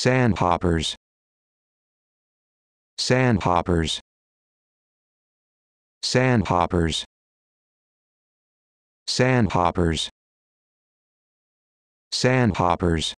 Sandhoppers. Sandhoppers. Sandhoppers. Sandhoppers. Sandhoppers.